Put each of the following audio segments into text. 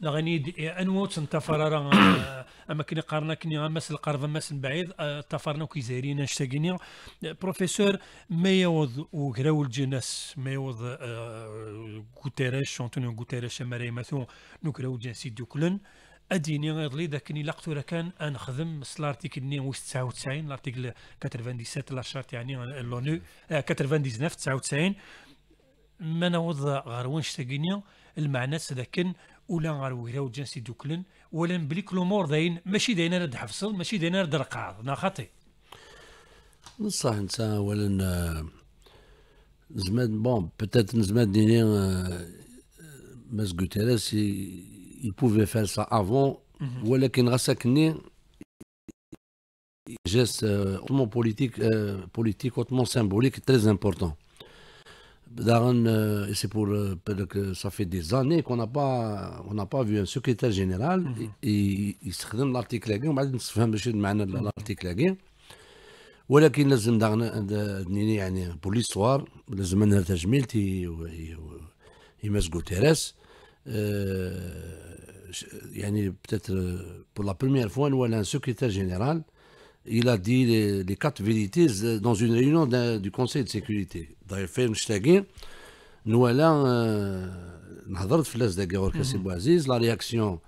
لغني إيه، انوت راه اما كني قارنا كني مس القرض مس بعيد آه، تفرنا زايرين نشتاقيني بروفيسور ما يوض وكراو الجناس ما يوض آه، غوتيريش انطونيو غوتيريش اما ريماثو نكراو الجناس كلن اديني غيضلي ذاك اللي لقتو كان انخدم مس لارتيكل 99 لارتيكل 97 لاشارت يعني آه، لونو 99 99 ما نوض غير وين المعنى سداكن ولا غير ويراو جنسي دوكلن ولا بليك لومور داين ماشي داين انا دحفصل ماشي داين انا درقاض نا خاطي بصح انت اولا زمان بون بتات زمان ديني آه، ماس غوتيريس يبوفي فار سا افون ولكن غساكني جيست اوتمون بوليتيك بوليتيك اوتمون سيمبوليك تري امبورتون Euh, et c'est pour euh, que ça fait des années qu'on n'a pas on n'a pas vu un secrétaire général mhm. et il se donne l'article لاقي وبعدين نصفها ماشي معنا l'article ولكن لازم دغنا يعني بور ليستوار لازم انها تجميل تي يمسكوا يعني بتاتر بور لا بروميير فوا نوالا ان سكرتير جينيرال il a dit les, quatre vérités euh, dans une réunion du Conseil de sécurité. D'ailleurs, nous allons euh, mhm. la réaction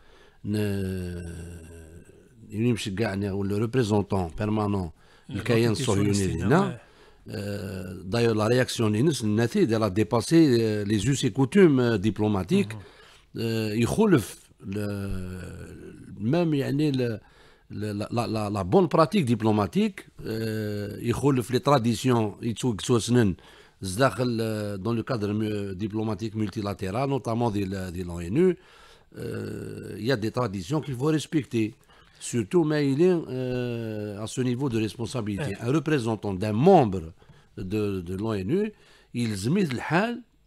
ou le représentant permanent du Cayenne euh, D'ailleurs, la réaction de elle a dépassé euh, les us et coutumes diplomatiques. Mhm. Il le même, le, la, la, bonne pratique diplomatique, euh, les traditions, euh, dans le cadre euh, diplomatique multilatéral, notamment de l'ONU, euh, il y a des traditions qu'il faut respecter. Surtout, mais il est à ce niveau de responsabilité. Un représentant d'un membre de, de l'ONU, il se met le hal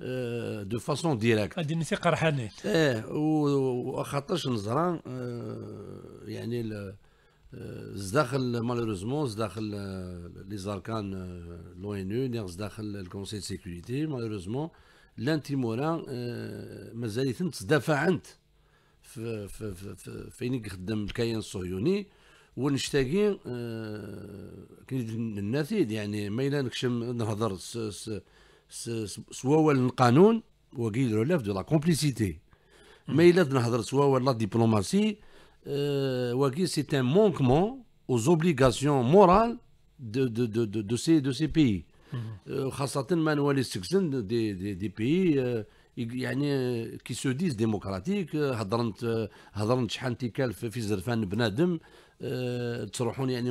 آه، دو فاسون ديريكت هذه الموسيقى رحانات اه وخاطرش نزران آه، يعني آه، زداخل مالوروزمون زداخل لي زاركان لو ان او زداخل الكونسي دو سيكوريتي مالوروزمون لان تيمورا مازال تدافعنت في في في فين يخدم الكيان الصهيوني ونشتاقي كي الناتج يعني ما الا نكشم نهضر so canon, relève de la complicité mais il la diplomatie c'est un manquement aux obligations morales de de ces de pays des mhm. qui se disent démocratiques en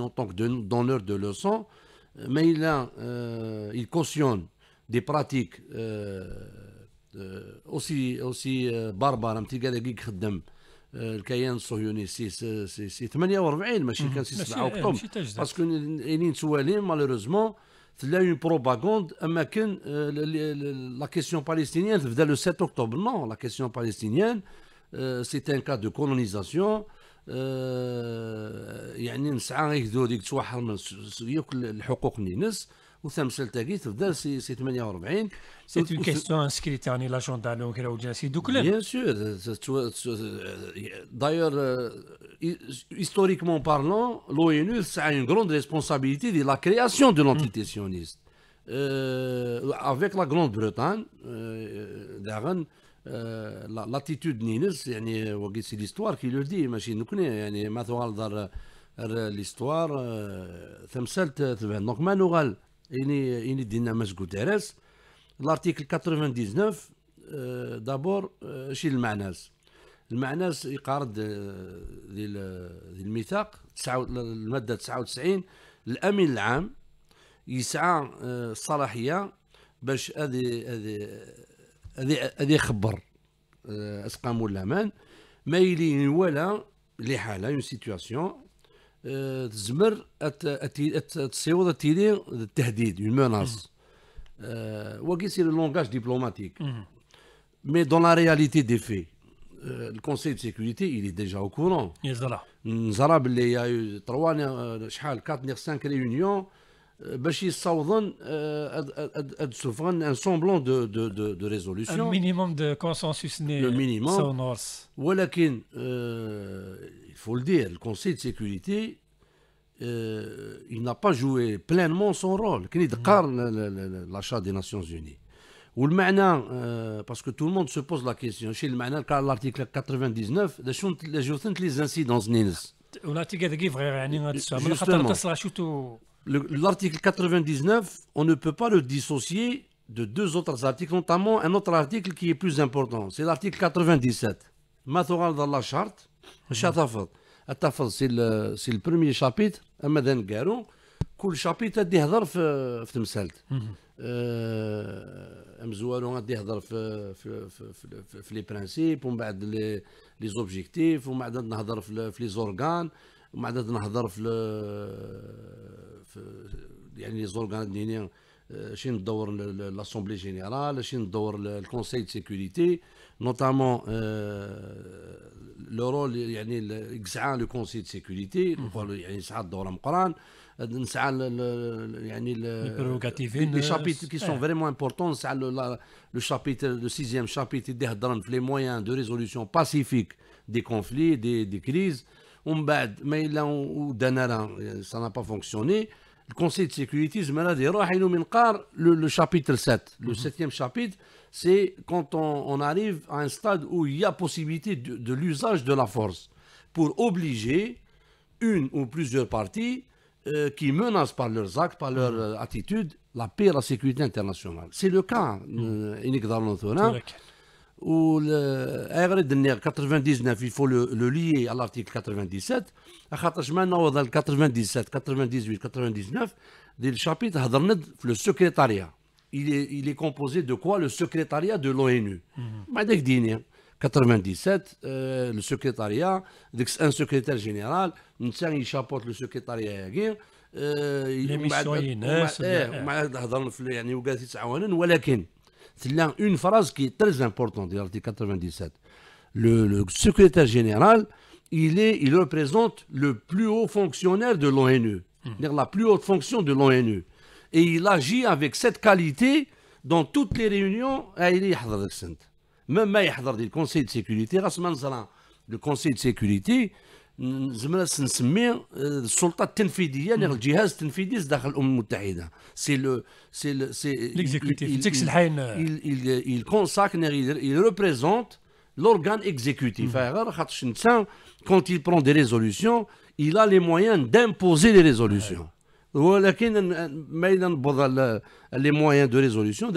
tant que donneur de leçons mais il cautionne des pratiques aussi aussi barbares مثل قال كيك خدم آه، الكيان الصهيوني سي سي سي 48 ماشي كان سي 7 إيه، اكتوبر باسكو اينين سوالين مالوروزمون تلا اون بروباغوند اما كان آه، لا كيسيون باليستينيان تبدا لو 7 اكتوبر نو لا كيسيون باليستينيان سي ان كا دو كولونيزاسيون يعني نسعى غير ديك توحر من ياكل الحقوق الناس C'est une question inscrite à l'agenda qui Bien sûr. D'ailleurs, euh, historiquement parlant, l'ONU a une grande responsabilité de la création de l'entité mm. sioniste. Euh, avec la Grande-Bretagne, euh, l'attitude de l'ONU, c'est l'histoire qui le dit, imaginez, nous connaissons l'histoire, l'on s'est retrouvé encore manuel. إني إني دينا مسكو تيرس لارتيكل 99 دابور آه، شي المعناس المعناس يقارد آه، ذي الميثاق المادة 99 الأمين العام يسعى آه، الصلاحية باش هذه هذه هذه يخبر أسقام الأمان ما يلي ولا لحالة اون سيتياسيون تزمر تصيود تيري التهديد اون مناس وكي سي لونغاج ديبلوماتيك مي دون لا رياليتي دي في الكونسيل دو سيكوريتي الي ديجا او كورون نزرى نزرا باللي يا تروا شحال كات نيغ سانك ريونيون baisse sauvant ad un semblant de résolution un minimum de consensus le minimum il faut le dire le Conseil de sécurité il n'a pas joué pleinement son rôle qui n'est qu'un l'achat des Nations Unies le maintenant parce que tout le monde se pose la question chez le maintenant car l'article 99 vingt dix neuf des choses les incidents les l'article 99, on ne peut pas le dissocier de deux autres articles, notamment un autre article qui est plus important, c'est l'article 97. Mathural d'Allah Chart, c'est le, c'est le premier chapitre, Amadan Garon. كل chapitre غادي يهضر le chapitre. تمثالت مزوالو غادي يهضر y في في, principes objectifs, برانسيپ ومن بعد les on va nous nehder f le l'assemblée générale chi le conseil de sécurité notamment le rôle du conseil de sécurité le يعني de dawra al-quran les chapitres qui sont eh. vraiment importants c'est le chapitre 6e chapitre de les moyens de résolution pacifique des conflits des crises mais euh, ça n'a pas fonctionné. Le Conseil de sécurité, le, le chapitre 7. Le mhm. septième chapitre, c'est quand on, arrive à un stade où il y a possibilité de, l'usage de la force pour obliger une ou plusieurs parties euh, qui menacent par leurs actes, par leur mhm. euh, attitude, la paix et la sécurité internationale. C'est le cas, mhm. euh, دنيا 99 il faut le, le lier à l'article 97 خاطرش ما نوض 97 98 99 ديال الشابيتر هضرنا في لو سكرتاريا il est composé de quoi le secrétariat de l'ONU ما داك ديني 97 لو secrétariat ديك ان سكرتير جينيرال انسان يشابوت لو سكرتاريا كي لي ميسيونيرز ومع هضرنا في يعني وكاع تعاونن ولكن C'est là une phrase qui est très importante de l'article 97. Le, secrétaire général, il, est, il représente le plus haut fonctionnaire de l'ONU, hum. dire la plus haute fonction de l'ONU. Et il agit avec cette qualité dans toutes les réunions à ah, Même le Conseil de sécurité, le Conseil de sécurité, cest السلطه il consacre il représente l'organe exécutif mmh. quand il prend des résolutions il a les moyens d'imposer les résolutions Mais euh, les moyens de résolution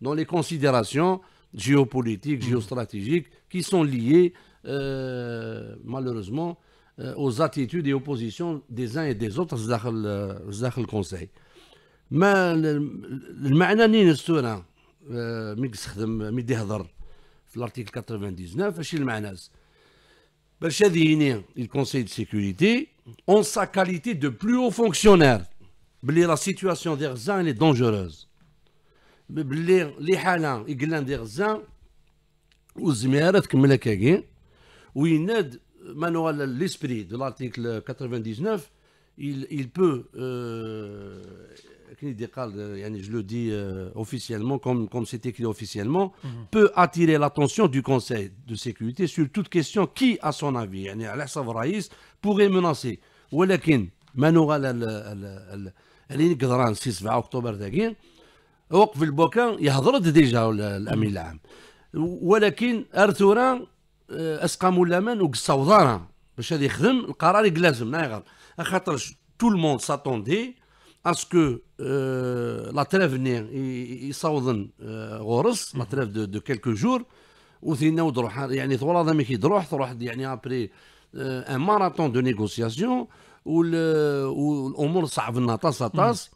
dans les considérations géopolitiques mmh. géostratégiques qui sont liées euh, malheureusement, euh, aux attitudes et oppositions des uns et des autres dans le Conseil. mais le euh, dans l'article 99 c'est le de le Conseil de sécurité en sa qualité de plus haut fonctionnaire, la situation d'Erzan est dangereuse. Les halins, ils ont des uns ou comme où il n'aide, euh, Manuel l'esprit de l'article 99, il, il peut, euh, euh je le dis euh, officiellement, comme c'est écrit officiellement, mm -hmm. peut attirer l'attention du Conseil de sécurité sur toute question qui, à son avis, pourrait menacer. ولكن منوغال اللي نقدران سي 7 اكتوبر تاكين وقف البوكان يهضر ديجا الامين العام ولكن ارتوران آه، اسقاموا ملامان وقصوا وضارة باش هذا يخدم القرار يلازم نايغر خاطرش تو المون ساتوندي اسكو لا ترافنير يصوضن غورس لا تريف دو كيلكو جور وثينا ودروح يعني ثورا ما ميكي تروح تروح يعني ابري ان ماراثون دو نيغوسياسيون والامور صعبنا طاس طاس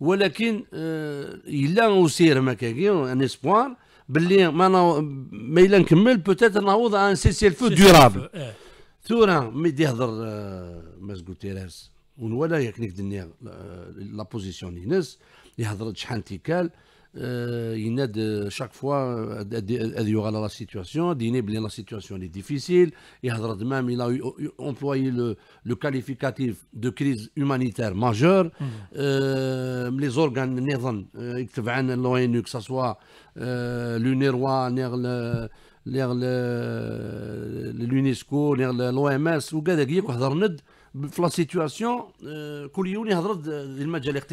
ولكن الا وسير ما كاين ان اسبوار باللي ما نو... ما الا نكمل بوتيت نعوض ان سيسيل فو ديورابل إيه. ثورا ميدي يهضر آه، ماز غوتيريز ونوالا ياك نكدني دنيا آه، لا بوزيسيون ينس يهضر شحال تيكال Euh, il aide euh, chaque fois euh, il y aura la situation la situation est difficile et même il a employé le, qualificatif de crise humanitaire majeure mmh. les organes l'ONU que ce soit euh, l'UNESCO l'OMS ou la situation, les gens ne sont pas en train de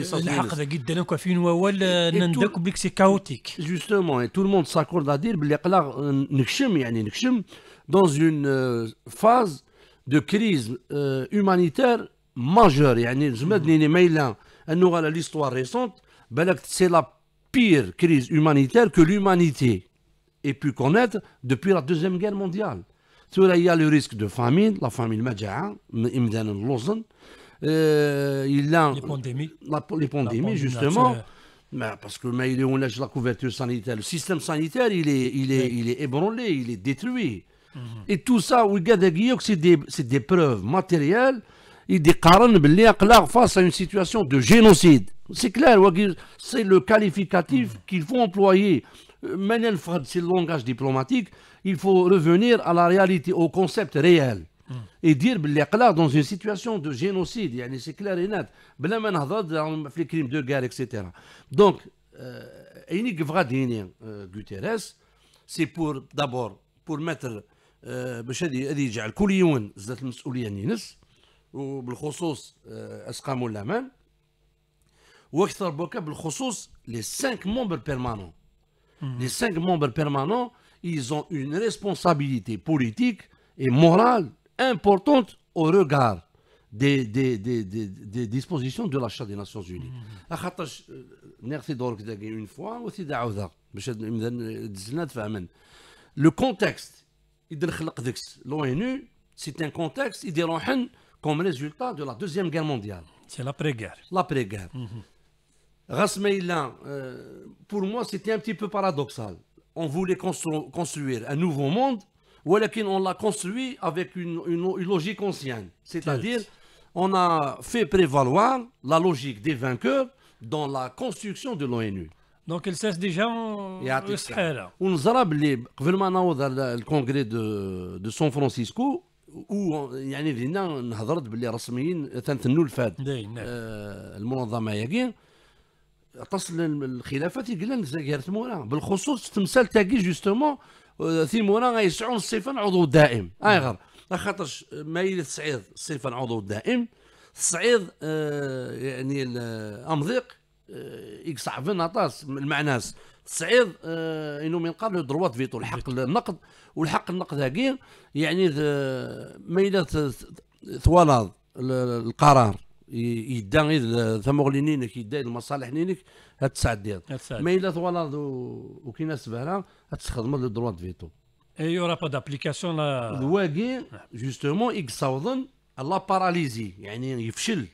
se faire des C'est chaotique. Justement, tout le monde s'accorde à dire que nous sommes dans une phase de crise humanitaire majeure. Nous sommes l'histoire récente. C'est la pire crise humanitaire que l'humanité ait pu connaître depuis la Deuxième Guerre mondiale. Il y a le risque de famine, la famille امدان il a les pandémies, pandémie, justement, parce que on la couverture sanitaire, le système sanitaire il est il il est ébranlé, il est détruit. Mhm. Et tout ça, c'est des, preuves matérielles. Il clair face à une situation de génocide. C'est clair, c'est le qualificatif mhm. qu'il faut employer. Euh, Manel Fad, c'est le langage diplomatique, il faut revenir à la réalité, au concept réel. Hmm. Et dire que dans une situation de génocide, c'est clair et net, dans les crimes de guerre, etc. Donc, Enik euh, Vradini euh, Guterres, c'est pour d'abord pour mettre les cinq يجعل permanents. المسؤوليه Mhm. Les cinq membres permanents, ils ont une responsabilité politique et morale importante au regard des, des, dispositions de l'achat des Nations Unies. Mhm. Ah, euh, une fois, euh, le contexte, l'ONU, c'est un contexte comme résultat de la Deuxième Guerre mondiale. C'est l'après-guerre. L'après-guerre. Mhm. Rasmeïla, euh, pour moi, c'était un petit peu paradoxal. On voulait construire un nouveau monde, ou on l'a construit avec une, une, logique ancienne. C'est-à-dire, on a fait prévaloir la logique des vainqueurs dans la construction de l'ONU. Donc, il cesse déjà en Israël. On le congrès de, de San Francisco, où يعني نهضرت باللي رسميين الفاد المنظمه تصل الخلافات يقول لنا تمورا بالخصوص تمثال تاكي جوستومون آه، ثيمورا غيسعون الصفه العضو الدائم اي آه، غير لاخاطرش آه، مايل تصعيد صفا العضو الدائم تصعيد آه يعني الامضيق يقصع في نطاس المعناس تصعيد آه انه من قبل دروات فيتو الحق النقد والحق النقد هاكي يعني ما الا ثوالض القرار يدا غير ثمغلي نينك يدا المصالح نينك هتسعديض ما الا توالد وكينا سبهرا هتستخدم لو دروا فيتو اي أيوة، يورا با دابليكاسيون الواقي جوستومون يقصاوضن لا باراليزي يعني يفشل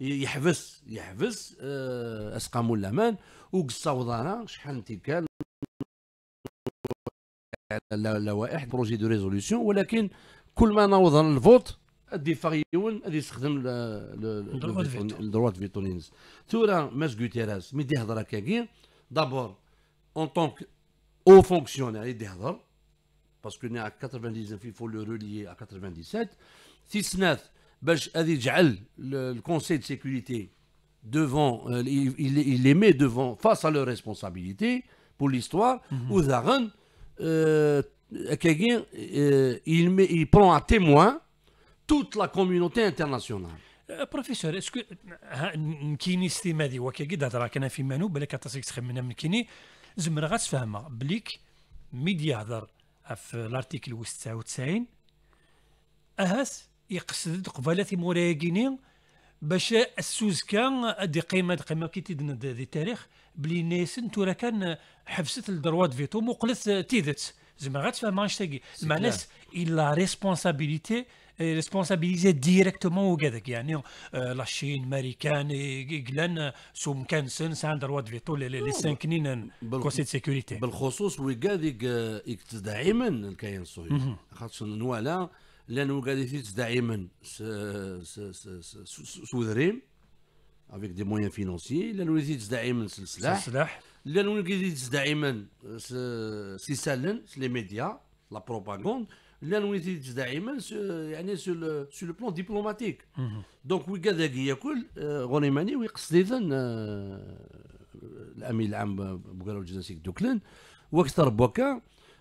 يحبس يحبس آه، اسقام الامان وقصاوضانا شحال انت كان لوائح بروجي دو ريزوليسيون ولكن كل ما نوضن الفوت le droit de que a dit. d'abord, en tant que haut fonctionnaire, il a à 99 faut le relier à 97. si ce le Conseil de sécurité devant, euh, il les met devant, face à leurs responsabilités pour l'histoire, mhm. ou euh, euh, il prend un témoin toute la communauté internationale. بروفيسور اسكو نكيني ستيما دي وكا قد هضره كان في مانو بالك تاسيك تخمنا من كيني زمر غاتفهمها بليك ميديا هضر في لارتيكل 99 اهاس يقصد قبالة موراكيني باش السوز كان دي قيمه دي قيمه كي تيدنا دي تاريخ بلي ناس تورا كان حبست الدروات فيتو وقلت تيدت زعما غاتفهمها اش مع معناس الا ريسبونسابيليتي ريسبونسابيليزي ديريكتومون وكذاك يعني لاشين ماريكان كلان سوم كانسن سن سان دروا فيتو لي سانكنين كونسي سيكوريتي بالخصوص وكذاك دائما الكيان الصهيوني خاطش نوالا لان وكذاك دائما سودريم افيك دي موان فينونسي لان وكذاك دائما السلاح لان وكذاك دائما سيسالن لي ميديا لا بروباغوند l'unité دائما يعني سو سو لو بلون ديبلوماتيك دونك وي وكذاك ياكل غوني ماني ويقصد اذا الامين العام بوكالو الجزائري دوكلان واكثر بوكا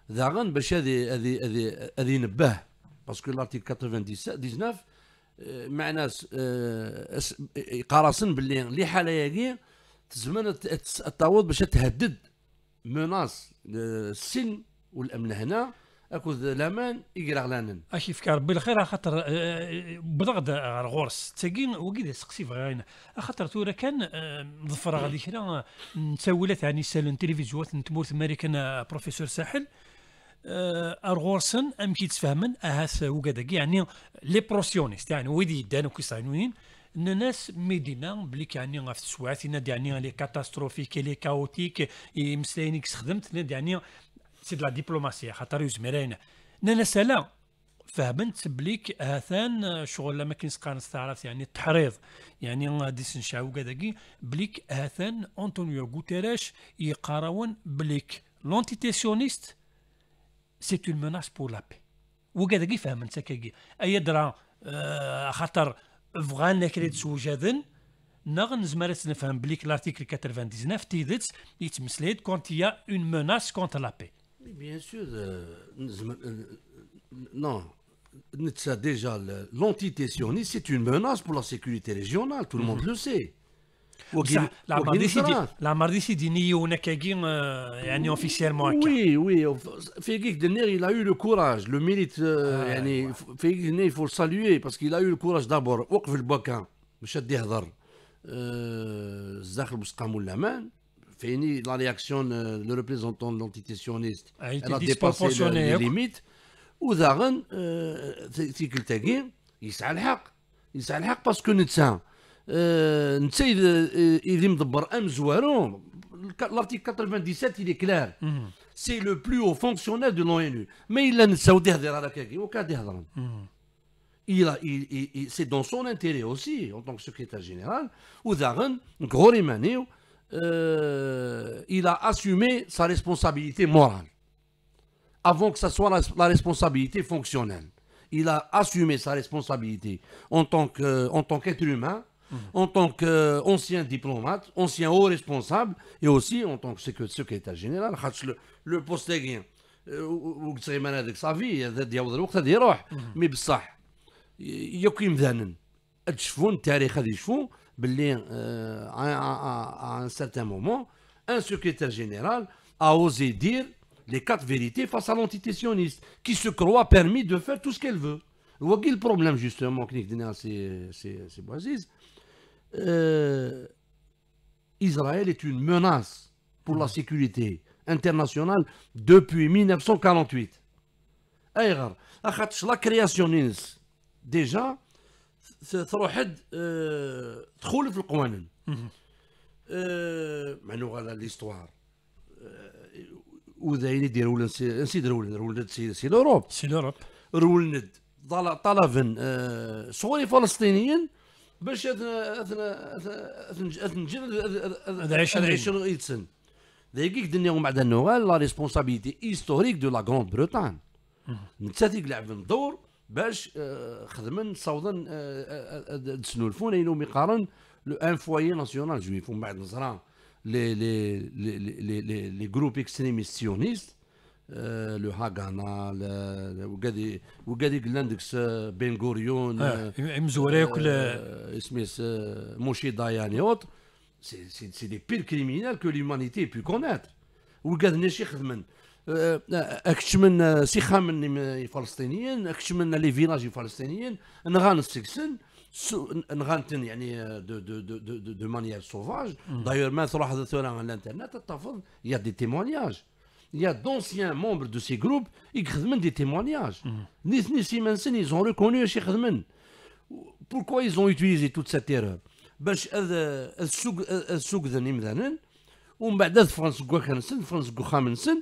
داغن باش هذه هذه هذه هذه نبه باسكو لارتيكل 97 19 معناه قراصن باللي اللي حاله ياكي تزمن التعوض باش تهدد مناص السن والامن هنا اكوز لامان يقراغلانن اش يفك ربي الخير خاطر آه، آه، بضغط آه، غورس تاكين وكيد سقسي على خاطر تورا كان ظفر غادي كرا نتاولا ثاني سالون تلفزيوات نتمورت ماريكان بروفيسور ساحل ارغورسن ام كي تفهمن اهاس وكداك يعني لي بروسيونيست يعني ويدي يدان ان الناس ميدينا بلي يعني في السواعات يعني لي كاتاستروفيك لي كاوتيك يمسلاين خدمت يعني سي دو لا دبلوماسيه خاطر يزمرينا نانا سالا فهمت بليك هاثان شغل لما كاينش قانص تعرف يعني التحريض يعني ديس نشاو كذاكي بليك هاثان انطونيو غوتيريش يقارون بليك لونتيتي سيونيست سي اون مناس بور لا بي وكذاكي فهمت كاكي اي درا آه خاطر فغانا كريت سوجاذن نغن نزمر نفهم بليك لارتيكل 99 تيدت يتمسليد كونت يا اون مناس كونت لا بي Bien sûr, euh, euh, non. Déjà, l'entité sioniste, c'est une menace pour la sécurité régionale, tout le monde mhm. le sait. La Mardi dit e euh, ni officiellement. Oui, oui. Félix Denner, il a eu le courage, le mérite. Ah, Félix Denner, il faut le saluer parce qu'il a eu le courage d'abord. le Bakan, Mouchad Fini, la réaction le représentant de l'entité sioniste a, été elle a dépassé les hein. limites. Ou Zaren, euh, c'est qu'il t'a dit, il s'en il s'en parce que Nous sommes, euh, euh, il est de L'article 97, il est clair. Mhm. C'est le plus haut fonctionnaire de l'ONU. Mais il a Nitsa ou Dehder à la a Il a, il, c'est dans son intérêt aussi, en tant que secrétaire général, ou Zaren, Gorimaneo, euh, il a assumé sa responsabilité morale. Avant que ce soit la, responsabilité fonctionnelle. Il a assumé sa responsabilité en tant qu'être humain, en tant qu'ancien diplomate, ancien haut responsable, et aussi en tant que secrétaire général, le, le poste وقت انا euh, mais صافي يعوض الوقت il a مي بصح vie ont a التاريخ sa vie à, un certain moment, un secrétaire général a osé dire les quatre vérités face à l'entité sioniste, qui se croit permis de faire tout ce qu'elle veut. Vous voyez le problème, justement, c'est euh, Israël est une menace pour la sécurité internationale depuis 1948. la création déjà, دخول تخولف القوانين مع انه غالا ليستوار وذاين يديروا ولا نسيت رول رولند سي سي لوروب سي لوروب رولند طلبا صوري فلسطينيين باش اثنا اثنا اثنا اثنا اثنا اثنا ذيك اثنا بعد انه اثنا ريسبونسابيلتي هيستوريك دو لا اثنا بريطان نتا تيك لعب دور باش آه، خدمن دسنو آه، آه، الفون اينو يقارن لو ان فوايي ناسيونال جويف ومن بعد نزرع لي لي لي لي لي جروب اكستريميست سيونيست لو هاغانا وكادي وكادي قلنا ديك بن غوريون مزوري وكل سميث موشي داياني اوت سي سي دي بير كريمينال كو ليمانيتي بي كونيتر وكاد ناشي خدمن اكتمن من فلسطينيين اكتمن لي فيلاج فلسطينيين نغان سيكسن نغانتن يعني دو دو دو دو, دو, مانيير سوفاج دايور ما تروح على الانترنت تحفظ يا دي تيمونياج يا دونسيان مومبر دو سي جروب يخدمن دي تيمونياج نيس نيس témoignages. يزون Simonsen, ils ont بوركوا يزون Khadmen. Pourquoi ils ont utilisé باش السوق السوق ذا نمذانن ومن بعد فرانس سن فرانس سن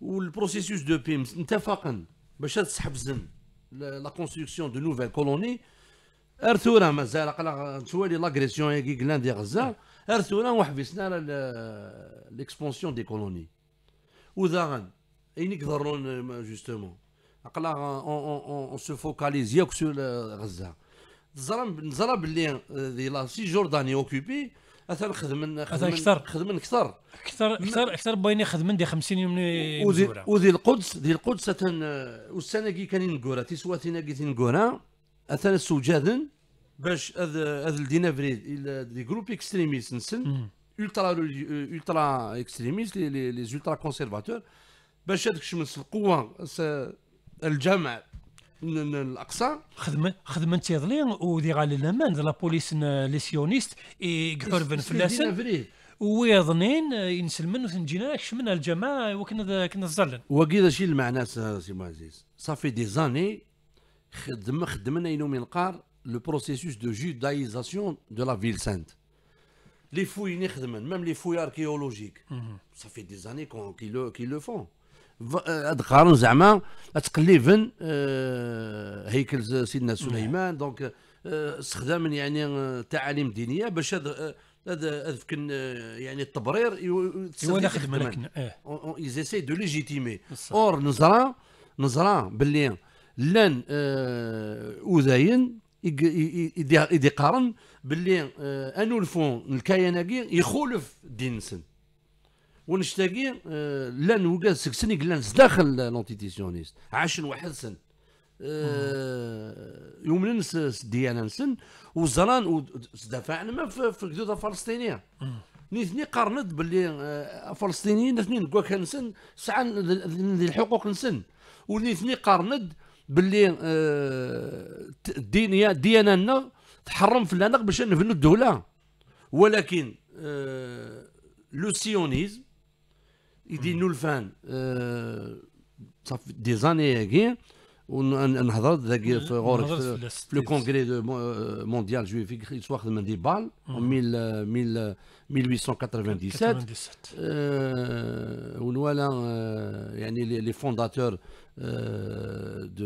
والبروسيسوس دو بيمس متفقا باش تسحب زن لا كونستركسيون دو نوفيل كولوني ارثورا مازال قلا توالي لاغريسيون يا كيكلان دي غزه ارثورا وحبسنا ليكسبونسيون دي كولوني وذاغن اين ضرون جوستومون قلا اون سو فوكاليز ياك سو غزه نزرى نزرى بلي دي لا سي جورداني اوكوبي اثر خدم من خدم اكثر خدم اكثر اكثر اكثر اكثر باين يخدم من دي 50 يوم وذي وذي القدس ذي القدس اتن والسنه كي كان ينقورا تسوى كي تنقورا اثن سجادن باش اذ اذ لدينا فريد دي جروب اكستريميست نسن الترا الترا اكستريميست لي زولترا كونسيرفاتور باش هذاك الشمس القوه الجمع الاقصى خدمه خدمه انت ودي غالي لامان لا بوليس لي سيونيست يقحرفن في لاسن ويظنين ينسلمن وتنجينا شمن الجماعة وكنا كنا الزلن وكذا شي المعنى آه، سي عزيز صافي دي زاني خدم خدمنا من قار لو بروسيسوس دو جودايزاسيون دو لا فيل سانت لي فوي نخدمن ميم لي فوي اركيولوجيك صافي دي زاني كي لو كي لو فون آه، هاد زعما تقليبا آه، هيكل سيدنا نعم. سليمان دونك آه، استخداما يعني تعاليم دينيه باش هذا هذا كان يعني التبرير يولي خدمه لكن ايزيسي دو ليجيتيمي اور نزرا نزرا باللي لان اوزاين يدي قارن باللي انو الفون الكيان يخولف دين سن ونشتاقي آه، لان وكاد سكسني جلانس داخل لونتيتي سيونيست عاشن واحد سن آه، يمنن الديانه نسن وزران ودافعنا ما في الجدود الفلسطينيه نيثني قرنت باللي آه، الفلسطينيين نثني نكواك نسن سعى الحقوق نسن ونيثني قرنت باللي الدينيه ديانتنا تحرم في العنق باش نبنوا الدوله ولكن لو سيونيزم il dit hmm. nous le euh, ça fait des années à hein, on a euh, le congrès euh, mondial juif histoire de fait en 1897 hmm. on les, fondateurs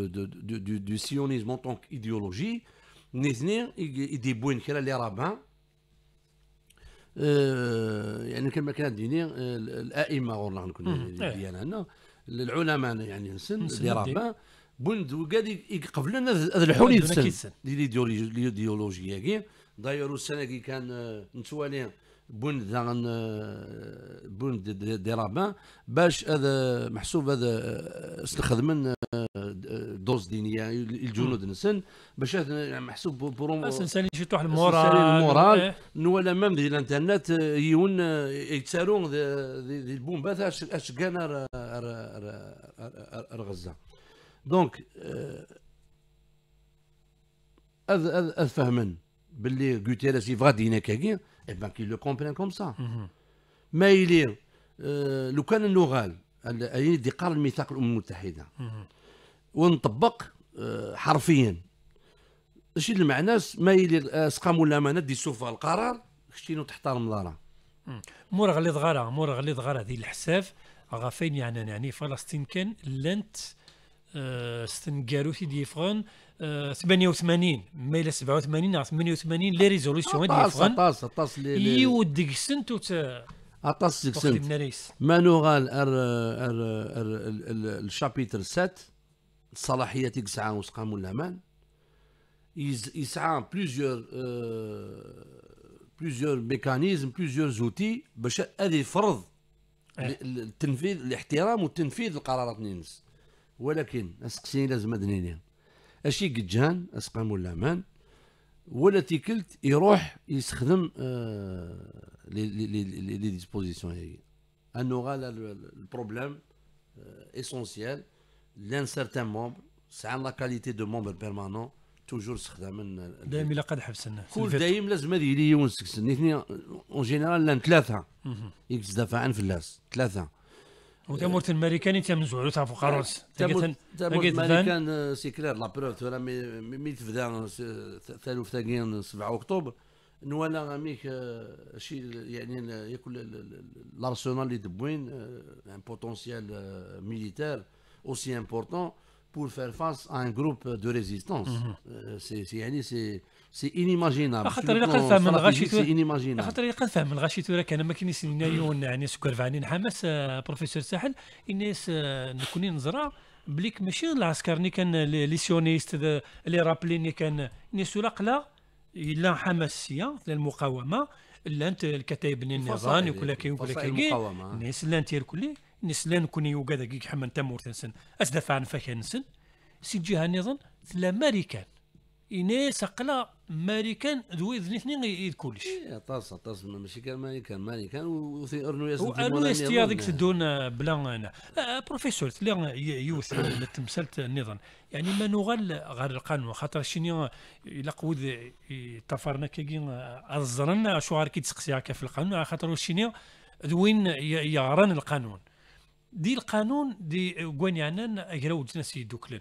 du, sionisme en tant qu'idéologie nizni il dit les آه، يعني كما كان ديني آه، الائمه غورنا نكون إيه. ديانا هنا العلماء يعني نسن دي رابان بندو قال لنا إيه، هذا الحولي ديال ديولوجيا كي دايرو السنه كي كان آه، نتوالي بوند بوند دي رابان باش هذا محسوب هذا من آه، دوز دينيه الجنود نسن باش محسوب بروم بس انسان تروح المورال المورال إيه. ولا مام دي الانترنت آه، يون آه، يتسالون دي البومبات اش كان غزه دونك اذ اذ فهمن باللي غوتيريس يبغى هنا كاكين Eh bien, qu'ils le comprennent comme ça. ما يلي لو كان اللغال اللي قال الميثاق الامم المتحده ونطبق حرفيا شيل المعنى ما يلي آه، سقاموا الامانه دي سوف القرار خشينو تحترم دارا مورغ اللي ضغرا مورغ اللي ضغرا ذي الحساف غا فين يعني يعني فلسطين كان لانت ستنكارو سي دي فغن 88 ما الى 87 على 88 لي ريزوليسيون طاس فغن اطاس سنت يود كسنت اطاس كسنت آه، مانوغال ار ار ار الشابيتر 7 الصلاحيه تسعة وسقام الامان يسعى بليزيور آه، بليزيور ميكانيزم بليزيور زوتي باش هذه فرض التنفيذ إيه. الاحترام والتنفيذ القرارات نينس ولكن اسقسيني لازم ادنيني اشي قجان اسقام ولا مان ولا تيكلت يروح يستخدم آه، لي لي لي ديسبوزيسيون هي انو غالا البروبليم آه، اسونسيال لان سارتان مومبر سعان لا كاليتي دو مومبر بيرمانون توجور استخدام دائما الى قد حبس الناس كل دايم لازم هذه لي يونسك اثنين اون جينيرال لان ثلاثه يكس دافعان في اللاس ثلاثه C'est eh, eh, clair, la preuve octobre nous avons de Buin, eh, un potentiel militaire aussi important pour faire face à un groupe de résistance mhm. c'est سي انيماجينابل خاطر الا قال فهم سي انيماجينابل خاطر الا قال فهم الغاشيتور كان ما كاين سينايون يعني سكر فانين حماس آه، بروفيسور ساحل الناس آه، نكوني نزرع بليك ماشي العسكر اللي كان لي سيونيست اللي رابليني كان الناس لا الا حماسيه للمقاومه انت الكتائب النظام وكل كي وكل كي الناس لان انت كلي الناس لان كوني يوكا داكيك حمل تمور تنسن اسدفع عن فاكهه نسن سي جهه النظام تلا ماريكان إني سقلا ماريكان ذو إذن اثنين يد كلش إيه، طاس طاس ماشي كان ماريكان ماريكان وفي ارنو ياسن وارنو يستيا في تدون بلا انا بروفيسور آه، تلا يوث تمثلت النظام يعني ما نغل غير القانون خاطر شنو الا قود تفرنا كي شو شعار كي هكا في القانون خاطر شنو ذوين يغران القانون دي القانون دي غير ودنا سيدو كلن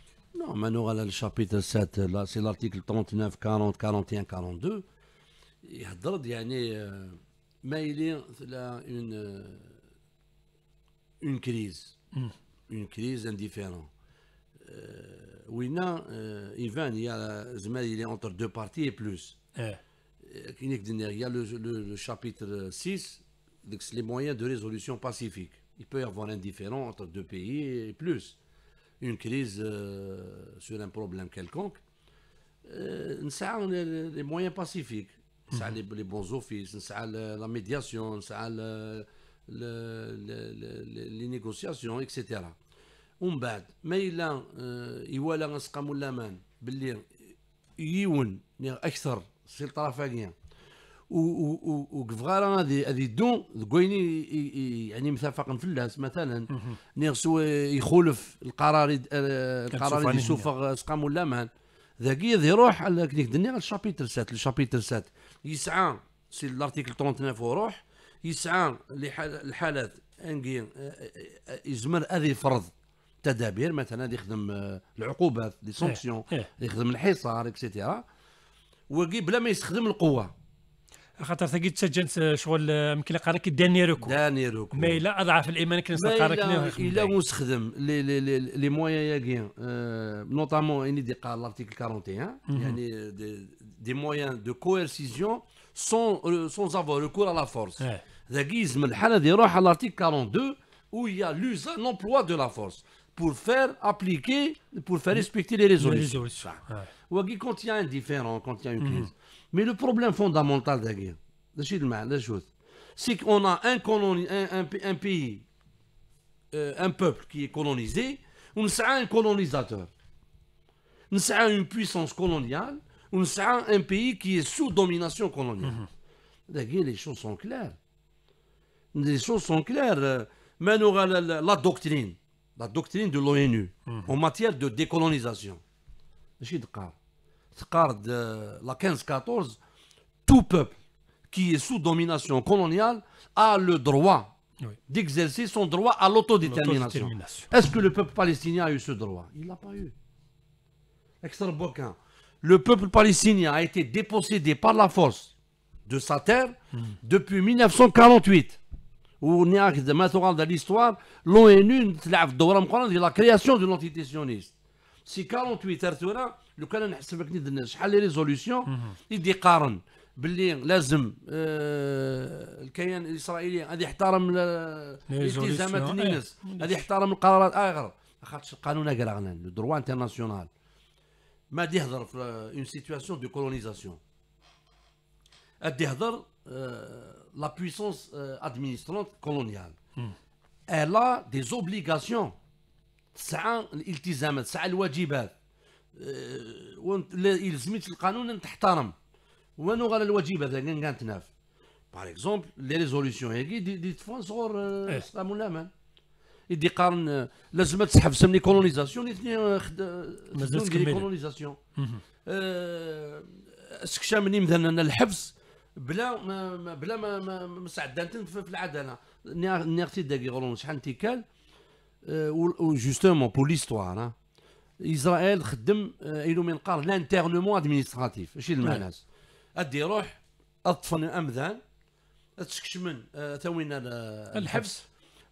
Non, maintenant, le chapitre 7, là, c'est l'article 39, 40, 41, 42. Il y a euh, mais il y a euh, une, crise. Hmm. Une crise indifférente. Euh, où il il, y a, est entre deux parties et plus. Eh. Il y a le, le chapitre 6, les moyens de résolution pacifique. Il peut y avoir un différent entre deux pays et plus une crise euh, sur un problème quelconque, euh, nous avons les, les, moyens pacifiques. Nous mm -hmm. les, les, bons offices, nous avons la, la médiation, nous avons le, le, le, les négociations, etc. ومن بعد ما إلا يوالا غنسقامو الأمان باللي يون اكثر سير طرفاقيا وكفغارا هذه هذه دون كويني يعني مثافقا في اللاس مثلا نيغسو يخولف القرار آه، القرار اللي يشوف سقام ولا مان ذاك يروح على كنيك دنيا الشابيتر سات الشابيتر سات يسعى سي لارتيكل 39 وروح يسعى لحالات انكي آه، آه، يزمر هذه فرض تدابير مثلا يخدم العقوبات لي سونكسيون يخدم الحصار اكسيتيرا وكي بلا ما يستخدم القوه Les moyens, notamment l'article 41, des moyens de coercition euh، sans avoir recours à la force. L'article 42, où il y a l'emploi de la force pour faire appliquer, pour faire mm-hmm. respecter les résolutions. Quand il contient un différent, quand il une mm-hmm. crise. Mais le problème fondamental c'est qu'on a un, un, pays, euh, un peuple qui est colonisé, on sera un colonisateur, on sera une puissance coloniale, on sera un pays qui est sous domination coloniale. Mhm. D'ailleurs, Les choses sont claires. Les choses sont claires. Euh, mais la, doctrine, la doctrine de l'ONU mhm. en matière de décolonisation de euh, la 15-14, tout peuple qui est sous domination coloniale a le droit d'exercer son droit à l'autodétermination. Est-ce que le peuple palestinien a eu ce droit Il ne l'a pas eu. Le peuple palestinien a été dépossédé par la force de sa terre hmm. depuis 1948. Où on a de l'histoire, l'ONU, la création de l'entité sioniste. Si 48 لو كان نحسب لك ندير شحال لي ريزوليسيون اللي يقارن باللي لازم آه الكيان الاسرائيلي غادي يحترم التزامات الناس إيه، غادي يحترم القرارات اخر آه، خاطش القانون كراغنا لو دروا انترناسيونال ما دي يهضر في اون سيتياسيون دو كولونيزاسيون ادي يهضر لا بويسونس ادمينسترونت كولونيال الا دي زوبليغاسيون تسعى الالتزامات تسعى الواجبات يلزمك القانون ان تحترم وانو غير الواجب هذا كان كانت ناف باغ اكزومبل لي ريزوليسيون هي دي, دي صغور آه، إيه. اسلام ولا يدي قارن آه، لازم تسحب من كولونيزاسيون اثنين آه، مازال تكمل كولونيزاسيون مني مثلا انا الحبس بلا ما بلا ما ما, ما في العداله نيغتي داكي غرون شحال انتكال و جوستومون بو ليستوار اسرائيل خدم ايلو آه، من قار لانترنمون ادمينستراتيف ماشي المعنى نعم. ادي روح اطفن امذان تسكشمن ثوينا آه، الحبس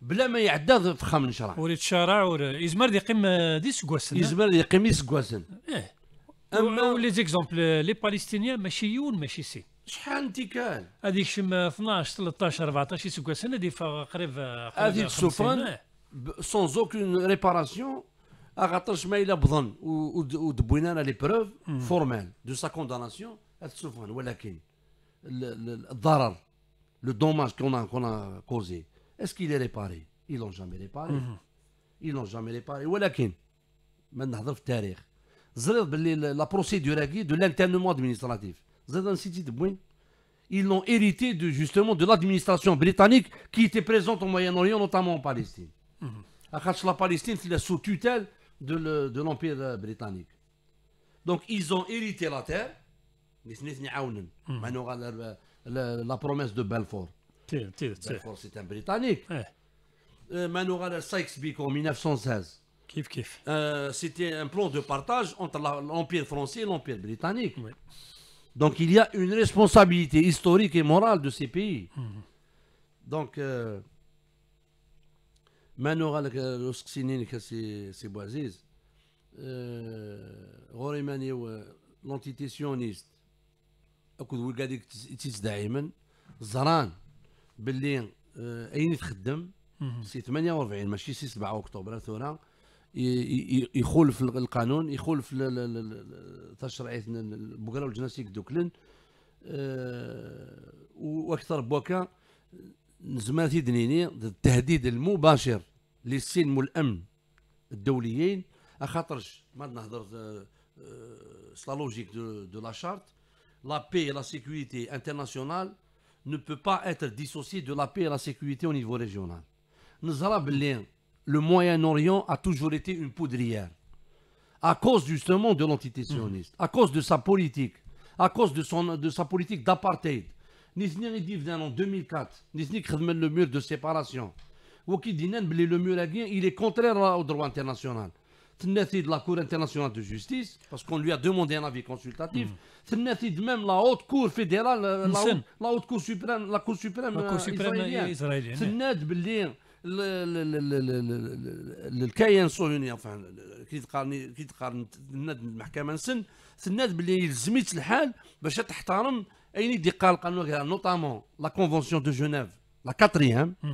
بلا ما يعدى في خام شرع وريت شرع ازمر دي يقيم آه، دي سكواسن يزمر يقيم قيم سكواسن ايه اما ولي زيكزومبل لي باليستينيان ماشي يون ماشي سي شحال انت كان هذيك شم 12 13 14 سكواسن هذه قريب هذه السفن سونز اوكون ريباراسيون À l'épreuve formelle de sa condamnation, Mais Le dommage qu'on a causé, est-ce qu'il est réparé Ils n'ont jamais réparé. Ils n'ont jamais réparé. Mais maintenant, La procédure de l'internement administratif, ils l'ont hérité justement de l'administration britannique qui était présente au Moyen-Orient, notamment en Palestine. La Palestine, c'est sous tutelle de l'Empire britannique. Donc ils ont hérité la terre, mais pas hmm. la promesse de Belfort. Belfort, c'est un Britannique. Euh, Manoura Sykes-Picot en 1916. Kif, kif. C'était un plan de partage entre l'Empire français et l'Empire britannique. Donc il y a une responsabilité historique et morale de ces pays. Hmm. Donc. Euh, مانو غالك نسقسينين كسي سي بوعزيز آه، غوري مانيو لونتيتي سيونيست اكد وكاديك تيز دائما زران باللي آه، اين تخدم سي 48 ماشي سي 7 اكتوبر ثورا يخولف القانون يخولف تشريعات بقرا والجناسيك دوكلن آه، واكثر بوكا نزماتي دنيني ضد التهديد المباشر les signes de الدوليين خاطرش ما نهضر سلا لوجيك دو, la لا شارت paix la sécurité sécurité ne peut pas être dissociée de la paix et la sécurité au niveau régional. Nous avons le Moyen-Orient a toujours été une poudrière. À cause justement de l'entité mm-hmm. sioniste, à cause de sa politique, à cause de, son, de sa politique d'apartheid. en 2004, remet le mur de séparation il est contraire au droit international. C'est la Cour internationale de justice parce qu'on lui a demandé un avis consultatif. C'est mm. même la haute cour fédérale, euh, la haute cour suprême, la cour suprême euh, israélienne. C'est le, notamment la Convention de Genève, la quatrième. Mm-hmm.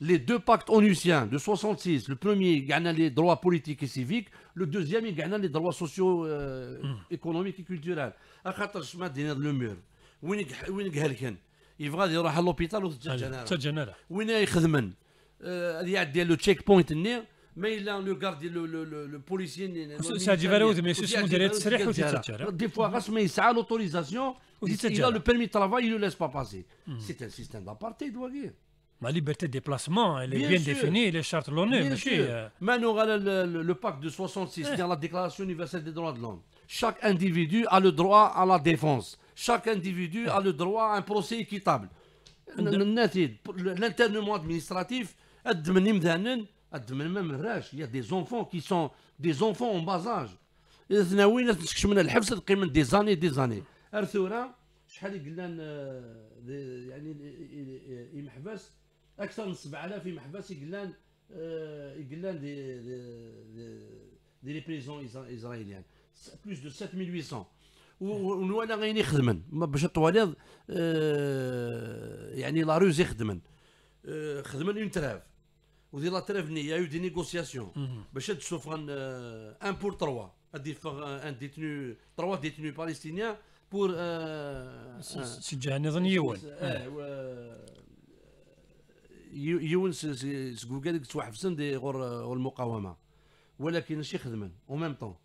les deux pactes onusiens de 66, le premier gagne les droits politiques et civiques, le deuxième il gagne les droits sociaux, économiques et culturels. le mur. Il va dire à l'hôpital ou وين يخدمن غادي يعدي لو تشيك بوينت ني mais il a le gardien, le, le, le policier. Ça dit mais c'est ce qu'on dirait, Des fois, mais il a l'autorisation, il a le permis de travail, il ne le laisse pas passer. C'est un système d'apartheid, vous dire? La liberté de déplacement, elle est bien, définie, les chartes l'ONU, monsieur. nous le, le, pacte de 66, cest la Déclaration universelle des droits de l'homme. Chaque individu a le droit à la défense. Chaque individu a le droit à un procès équitable. L'internement administratif, il y a des enfants qui sont des enfants en bas âge. Des années, des années. يعني اكثر من 7000 في محبس يقلان آه، يقلان دي دي لي بريزون اسرائيليان بلوس دو 7800 ونوالا غير يخدمن باش الطواليض آه، يعني لا روز يخدمن آه، خدمن اون تراف ودي لا تراف ني يو دي نيغوسياسيون باش تشوف ان بور تروا ادي ان ديتنو تروا ديتنو باليستينيان بور سجعني ظن يوان ils vont se se se bouger sur des « fronts de la résistance Mais le mouvance, voilà qui en même temps,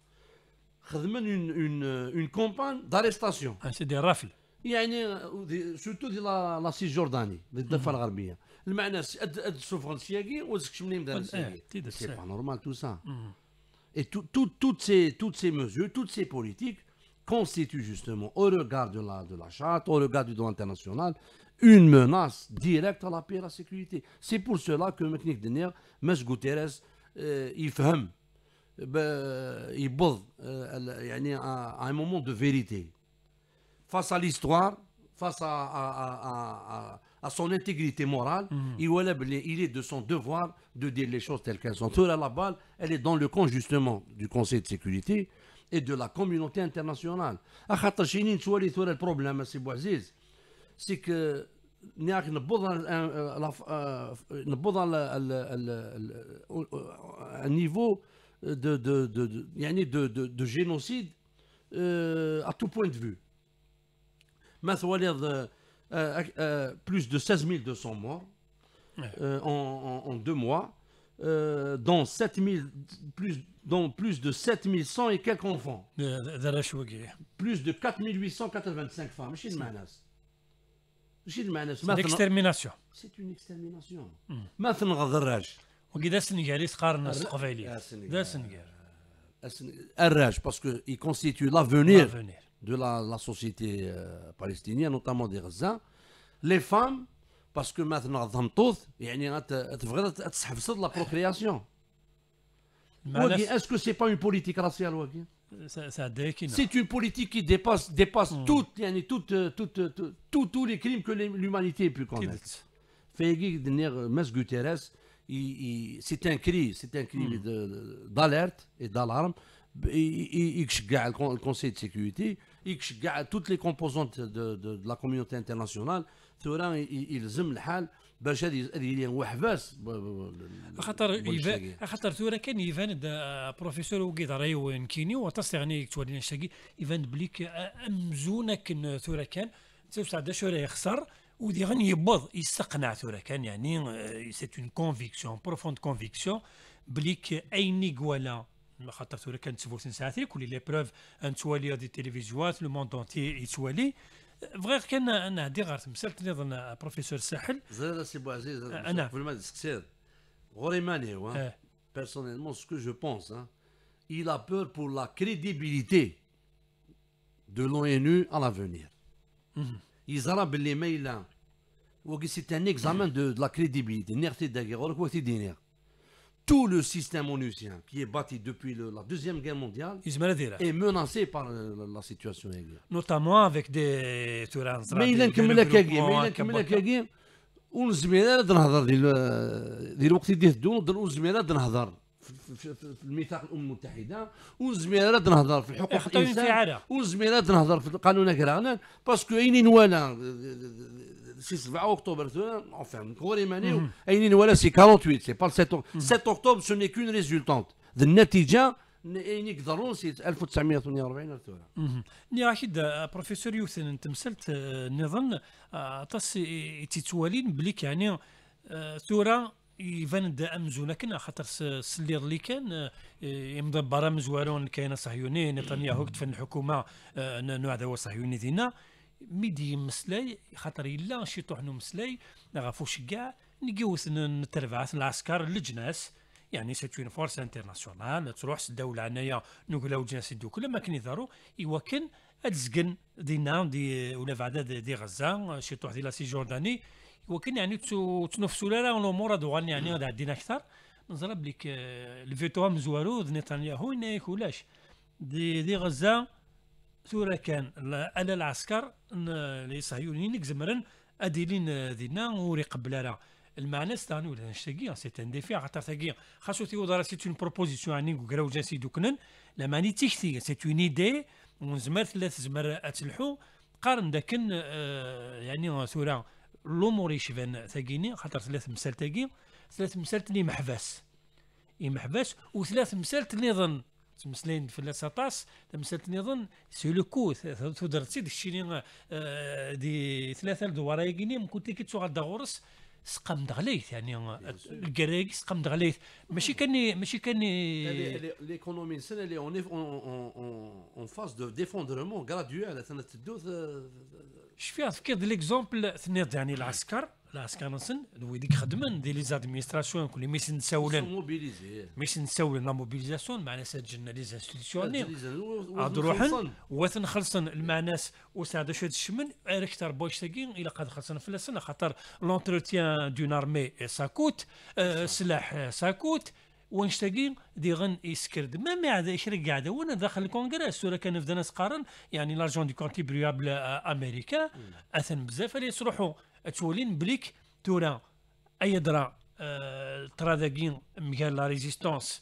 chef d'État une une une campagne d'arrestation ah, c'est des rafles. rafle, euh, surtout de la la Cisjordanie de la fin de l'armée, le même ad ad souffrant siéger ou ce que nous sommes dans la eh, série, c'est pas normal tout ça mm. et tout toutes ces toutes ces mesures toutes ces politiques constituent justement au regard de la de la charte au regard du droit international une menace directe à la paix et à la sécurité. C'est pour cela que Meknik Denir, M. Guterres, euh, il fait ben, il à euh, un moment de vérité. Face à l'histoire, face à, son intégrité morale, mhm. il est de son devoir de dire les choses telles qu'elles sont. à la balle, elle est dans le camp justement du Conseil de sécurité et de la communauté internationale. Le problème, c'est Bouaziz c'est que y a un niveau euh, de, de, de, génocide euh, à tout point de vue. Euh, euh, euh, plus de 16 200 morts en, deux mois, dont, plus, dont plus de 7100 et quelques enfants. Plus de 4885 femmes. C'est une extermination. Hmm. Maintenant, ah, ah, il y a de rage. Il y a de rage parce qu'il constitue l'avenir de la société euh, palestinienne, notamment des raisins, Les femmes, parce que maintenant, elles sont toutes, elles ont de la procréation. Est-ce que ce n'est pas une politique raciale c'est une politique qui dépasse, dépasse hmm. toutes, euh, euh, tous les crimes que l'humanité a pu commettre. C'est un cri, c'est un cri hmm. d'alerte et d'alarme. le Conseil de sécurité, il toutes les composantes de, la communauté internationale. Ils ont le hal. باش هذه هذه لي وحباس خاطر خاطر ثورا كان ايفان بروفيسور وكيدار ايوان كيني يعني تولينا الشاكي ايفان بليك امزونا كن ثورا كان تسوس شو راه يخسر ودي غن يبض يستقنع ثورا كان يعني سيت اون كونفيكسيون بروفوند كونفيكسيون بليك ايني قوالا خاطر ثورا كانت سبوسين ساعات كل لي بروف انتوالي دي التلفزيونات لو موند اونتي يتولي vraiment que non, non. D'ailleurs, c'est exemple, par le Professeur sahel c'est beau, zéro. Non, pour le moment, c'est que Personnellement, ce que je pense, hein. il a peur pour la crédibilité de l'ONU à l'avenir. Mhm. Ils allaient les mails, vous hein. c'est un examen de la crédibilité, tout le système onusien qui est bâti depuis la Deuxième Guerre mondiale est menacé par la, situation actuelle. Notamment avec des Mais il في الميثاق الامم المتحده وزميرات نهضر في الحقوق الانسان وزميرات نهضر في القانون الكراغنان باسكو اينين ولا سي 7 اكتوبر enfin كوري ماني اينين ولا سي 48 سي با 7 7 اكتوبر سوني كون ريزولتونت النتيجه اينيك ضرون سي 1948 ثورة ني رشيد بروفيسور يوسن انت مسلت آه، نظن آه، تص تتوالين بليك يعني آه، ثوره ايفان دا امزونه لكن خاطر السلير اللي كان آه، يمضى برامج والون كاينه صهيوني نتنياهو كتفن الحكومه آه، نوع هو صهيوني دينا ميدي مسلاي خاطر الا شي طوح مسلاي غافوش كاع نقوس نتربع العسكر للجناس يعني سيت اون فورس انترناسيونال تروح الدولة عنايا نقولوا جناس كل ما كان يدارو ايوا كان اتزقن دينا دي ولا بعدا دي غزة شي طوح دي لا سي جورداني ولكن يعني تنفسوا لنا الامور دوغان يعني غادي عندنا اكثر نظرب بليك الفيتو آه، زوالو نتنياهو نايك ولاش دي دي غزه ثورة كان على العسكر الصهيونيين نكزمرن اديلين دينا آه، وريقبل راه المعنى ستاني ولا نشتاقي آه، سي ان ديفي خاطر تاكي خاصو تيو دار سي اون بروبوزيسيون يعني كراو جاسي دوكنن ماني تيكتي سي اون ايدي ونزمر ثلاث زمر اتلحو قارن داكن يعني ثوره لومور يشبان تاكيني خاطر ثلاث مسال تاكي ثلاث مسال تني محباس محباس وثلاث مسال ظن تمسلين في لاساطاس تني ظن سي لو كو تدرتي تسيد الشيني آه، دي ثلاثه لدوارا يكيني مكنت كي تسوغ الدغورس سقم دغليت يعني الكراك سقم دغليت ماشي كان ماشي كان ليكونومي سنة اللي اون اون اون فاز دو ديفوندرمون غراديوال تدوز شفيها دي ليكزومبل ثنيت يعني العسكر العسكر نصن ديك خدمن دي لي زادمينستراسيون كل ميس نساولن ميس نساولن لا موبيليزاسيون معناها سجلنا لي زانستيتيسيون عاد روحن واثن خلصن المعناس وسعد شاد الشمن ريكتر بوش تاكين الى قد خلصن في السنه خاطر لونتروتيان دون ارمي ساكوت آه، سلاح ساكوت ونشتاقي ديغن يسكرد ما ما عاد يشرق قاعد وانا داخل الكونغرس ولا كان في قارن يعني لارجون دي كونتيبريابل آه، امريكا اثن بزاف اللي يصرحوا تولين بليك تورا اي درا آه ميال مقال لا ريزيستونس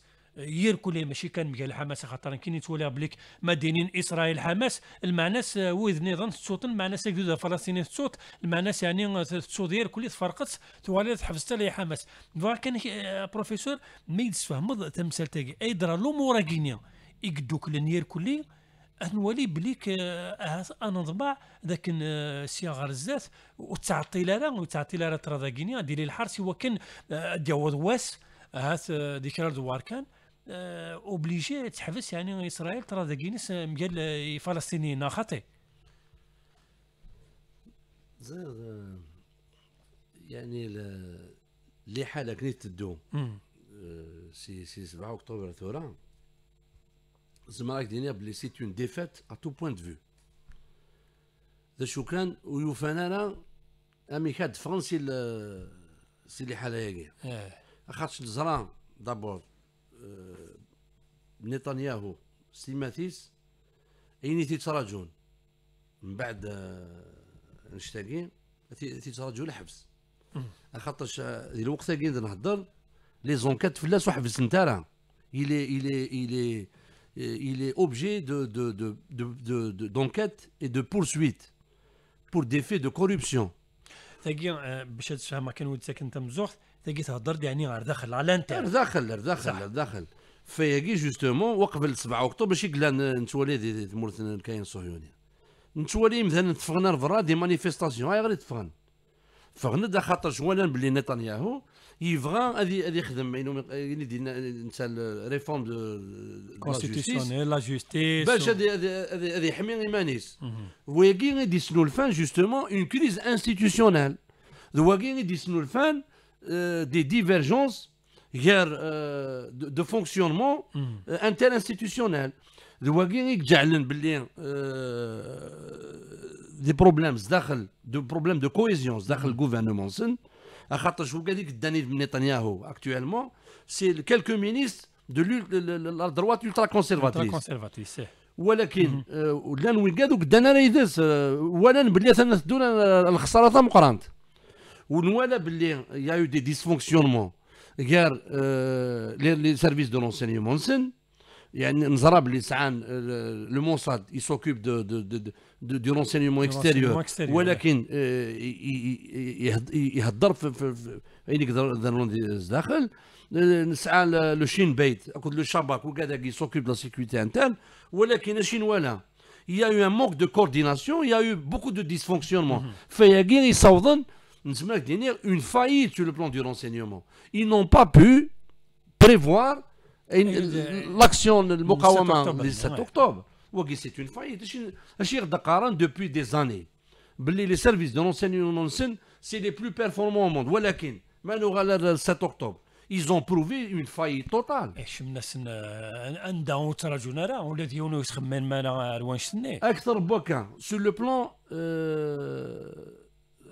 كل ماشي كان مقال حماس خاطر كاين يتولى بليك مدينين اسرائيل حماس المعناس آه، وذ نظام الصوت المعناس جوده فلسطيني الصوت المعناس يعني تصوت آه، كل تفرقت توالي تحفظت لي حماس كان آه، بروفيسور ما يتفهم تمثال تاعي اي درا الامور يقدو كل لنير كلي نولي بليك انا انضباع ذاك سيا غار الزات وتعطي لها وتعطي لها ترى ذاك ديري الحرس وكان ديال واس هات ذكرى دوار كان اوبليجي آه، تحبس يعني اسرائيل ترى ذاك ديال آه، الفلسطينيين آه، خاطي زير يعني اللي حالة كنيت تدوم سي سي 7 اكتوبر ثورة زعما راك دينيا بلي سي اون ديفيت ا تو بوان دو فيو ذا شو كان ويوفان انا امي كاد فرنسي سي اللي حالة هيك إيه. خاطش الزران دابور نتنياهو سيماثيس اين تيتراجون من بعد آه، نشتاقي تيتراجون الحبس خاطرش ذي آه، الوقت كي نهضر لي زونكات فلاس وحبس انت راه الي الي الي il est euh, objet de, de, de, de, d'enquête et de poursuite pour des faits de corruption. تلاقي euh, باش تفهمها كان ولد ساكن تم زوخت تاكي تهضر يعني غير داخل على انت داخل داخل داخل فيجي جوستومون وقبل 7 اكتوبر ماشي قلا نتوالي دي تمرت الكيان الصهيوني نتوالي مثلا تفغنا الفرا دي مانيفيستاسيون هاي غير تفغن تفغنا دا خاطر جوانا بلي نتنياهو يفغا هذه هذه يخدم يعني يدير نتا ريفورم دو كونستيتيسيونيل لا جوستيس باش هذه هذه يحمي ايمانيس ويجي غادي يسنو الفان جوستومون اون كريز انستيتيسيونيل ويجي غادي يسنو الفان دي euh, ديفيرجونس de fonctionnement interinstitutionnel Il y a eu des problèmes de cohésion dans le gouvernement je vous dis que Daniel Netanyahou actuellement c'est quelques ministres de la droite ultra-conservatrice mais il y a eu des dysfonctionnements غير les services de لونسينيومون سن يعني s'occupe اللي ساعان لو موساد يسوكوب دو دو il y a eu un manque de coordination, il y a eu beaucoup de dysfonctionnements. Mm-hmm une faillite sur le plan du renseignement. Ils n'ont pas pu prévoir euh, l'action de Mokawama le 7 octobre. C'est une faillite. Depuis des années, les services de renseignement, c'est les plus performants au monde. Mais le 7 octobre, ils ont prouvé une faillite totale. Hector eh, euh, le sur le plan. Euh,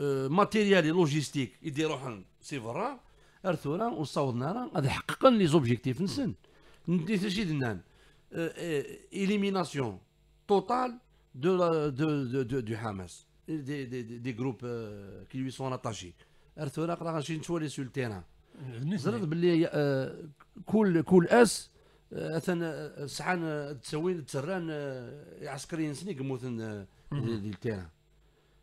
آه، ماتيريالي لوجيستيك يدي روحهم سيفرا ارثورا وصاوضنا راه غادي حققن لي زوبجيكتيف نسن ندي تشي دنان آه، آه، اليميناسيون توتال دو دو دو دو حماس دي دي دي جروب كي لوي سون اتاشي ارثورا راه نتوالي سو التيران زرد باللي كل كل اس اثن سعان تسوين تسران عسكريين سنيك موثن ديال التيران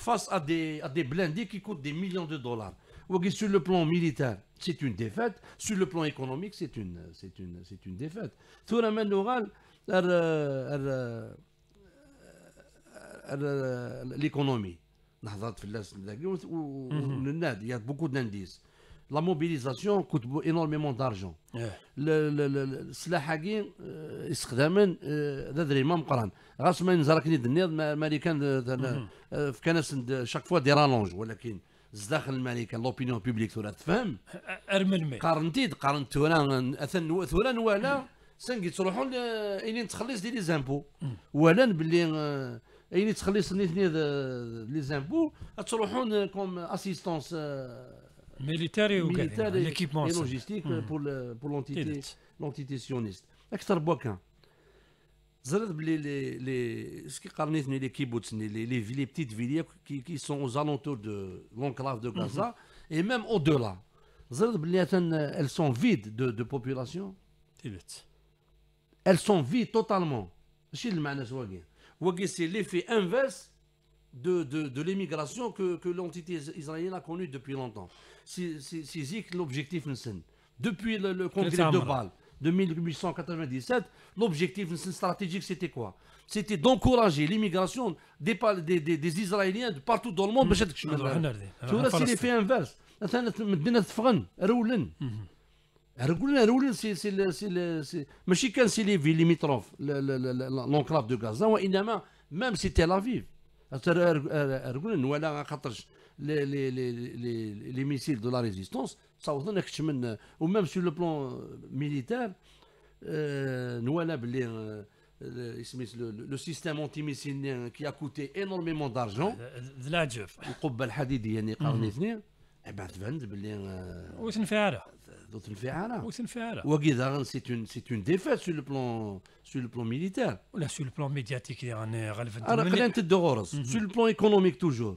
face à des, des blindés qui coûtent des millions de dollars. Sur le plan militaire, c'est une défaite. Sur le plan économique, c'est une, c'est une, c'est une défaite. Tout le monde l'économie. Mhm. Il y a beaucoup d'indices. La mobilisation coûte énormément d'argent. Le, euh, غاس ما نزركني دنيض مالي كان آه، في كنس آه، شاك فوا دي رالونج ولكن زداخل المالي كان لوبينيون بيبليك ثورا تفهم ارمل مي قارنتي قارنت ثورا اثن ثورا ولا سنقي تروحوا اللي تخلص دي لي زامبو ولا باللي اللي تخلص نيتني لي زامبو تروحوا كوم اسيستونس آه، ميليتاري وكذا ليكيبمون لوجيستيك بور بور لونتيتي لونتيتي سيونيست اكثر بوكان Les petites villes qui sont aux alentours de l'enclave de Gaza mhm. et même au-delà. Elles sont vides de population. Elles sont vides totalement. C'est l'effet inverse de l'émigration que l'entité israélienne a connue depuis longtemps. C'est l'objectif de Depuis le congrès de Bâle de 1897, l'objectif stratégique, c'était quoi C'était d'encourager l'immigration des, Israéliens de partout dans le monde. Mmh. C'est mmh. mmh. Tu vois, c'est l'effet inverse. C'est les villes limitrophes, l'enclave de Gaza, même si Tel Aviv. Les missiles de la résistance, ou même sur le plan euh, militaire, euh، euh، le système antimissinien qui a coûté énormément d'argent, le de la C'est une défaite sur le plan militaire. Sur le plan médiatique, Sur le plan économique, toujours.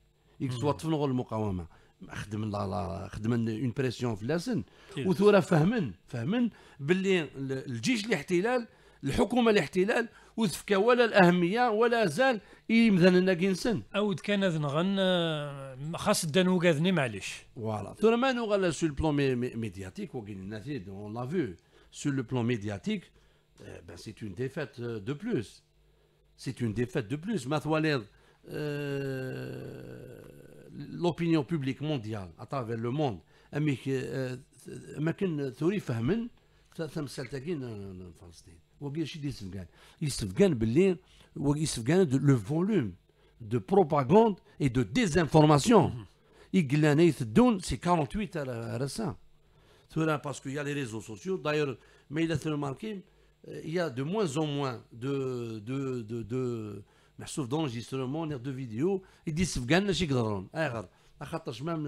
يكسوا تفنغوا المقاومه خدم لا لا خدم اون بريسيون في لاسن وثورة فهمن فهمن باللي الجيش الاحتلال الحكومه الاحتلال وذفكا ولا الاهميه ولا زال يمذن لنا كينسن اود كان ذنغن خاص دانو كاذني معليش فوالا ثورة ما نوغا سو البلون ميدياتيك وكين الناثيد اون لا فيو سو البلون ميدياتيك سي اون ديفات دو بلوس سي اون ديفات دو بلوس ما ثواليض Euh, l'opinion publique mondiale à travers le monde, mais qui est une théorie, fait même ça me s'est à Je suis dit ce qu'il se gagne. Il le volume de propagande et de désinformation. Mhm. Il glané tout d'un c'est 48 à la fin parce qu'il y a les réseaux sociaux. D'ailleurs, mais il a remarqué, euh, il ya de moins en moins de de Sauf d'enregistrement, de vidéo, et 10 secondes, je suis en train de me dire. Euh, je suis même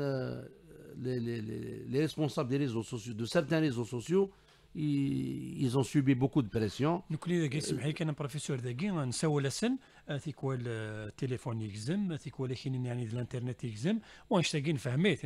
les responsables de certains réseaux sociaux, ils ont subi beaucoup de pression. Nous avons dit que nous avons un professeur qui a fait la leçon. آه، تيكوال التليفون آه، يكزم تيكوال كاينين يعني الانترنت يلزم وانشتاقين فهميت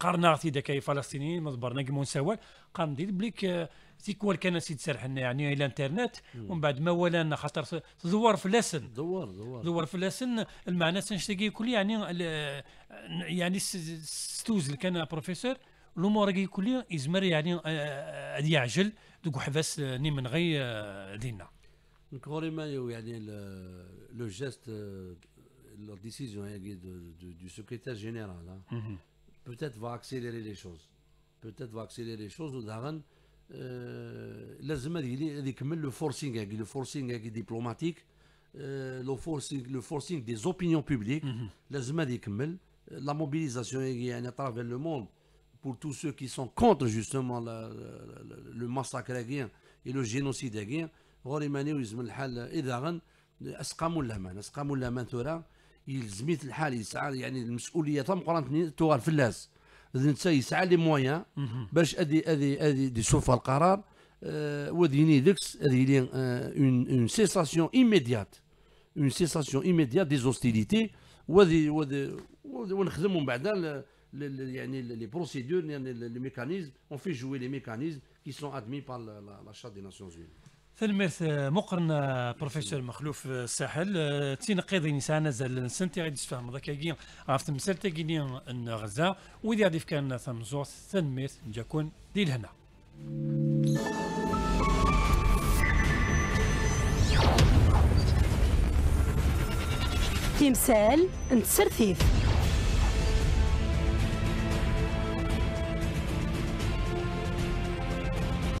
قرنا غتي داك فلسطينيين مضبرنا كيما نساول قارن ديت بليك تيكوال كان سيد سرحنا يعني الانترنت ومن بعد ما ولانا خاطر زوار في تدور زوار زوار زوار في فلاسن المعنى تنشتاقي كل يعني آه، يعني ستوزل كان بروفيسور الامور كي كل يزمر يعني يعجل دوك حفاس ني من غي دينا Encore le, geste, euh, la décision hein, du secrétaire général. Hein. Mhm. Peut-être va accélérer les choses. Peut-être va accélérer les choses. Daran, euh, le forcing, hein, le forcing diplomatique, euh, le, forcing, des opinions publiques. Mhm. la mobilisation à travers le monde pour tous ceux qui sont contre justement le massacre et le génocide. ماني ويزم الحال اذا غن اسقام اللمان اسقام اللمان ثورا يلزميت الحال يسعى يعني المسؤوليه تم قران توغال فلاس نتا يسعى لي موان باش ادي ادي ادي دي سوف القرار أه وديني ديكس ادي لي اون اون سيساسيون ايميديات اون سيساسيون ايميديات دي زوستيليتي وذي وذي ونخدم من بعد يعني لي بروسيدور يعني لي ميكانيزم اون في جوي لي ميكانيزم كي سون ادمي بار لا شار دي ناسيونز اوني تلميرت آه، مقرن آه، بروفيسور مخلوف الساحل آه، تين قيضي نساء نزل سنتي غادي تفهم ذاك كي عرفت مسال تاكيني ان غزه وإذا غادي كان ثم زور تلميرت نجاكون دي لهنا تمثال سرثيف